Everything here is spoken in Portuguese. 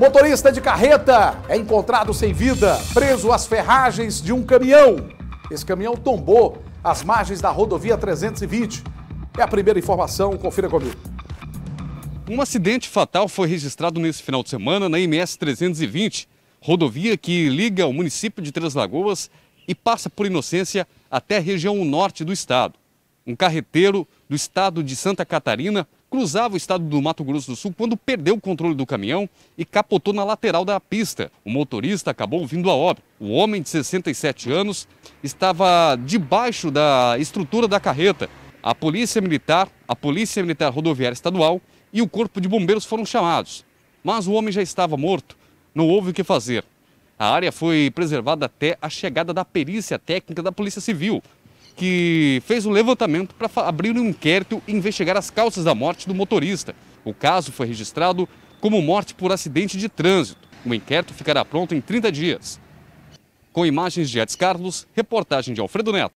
Motorista de carreta é encontrado sem vida, preso às ferragens de um caminhão. Esse caminhão tombou às margens da rodovia 320. É a primeira informação, confira comigo. Um acidente fatal foi registrado nesse final de semana na MS 320, rodovia que liga o município de Três Lagoas e passa por Inocência até a região norte do estado. Um carreteiro do estado de Santa Catarina cruzava o estado do Mato Grosso do Sul quando perdeu o controle do caminhão e capotou na lateral da pista. O motorista acabou vindo a óbito. O homem de 67 anos estava debaixo da estrutura da carreta. A Polícia Militar, a Polícia Militar Rodoviária Estadual e o Corpo de Bombeiros foram chamados. Mas o homem já estava morto, não houve o que fazer. A área foi preservada até a chegada da perícia técnica da Polícia Civil, que fez um levantamento para abrir um inquérito e investigar as causas da morte do motorista. O caso foi registrado como morte por acidente de trânsito. O inquérito ficará pronto em 30 dias. Com imagens de Edson Carlos, reportagem de Alfredo Neto.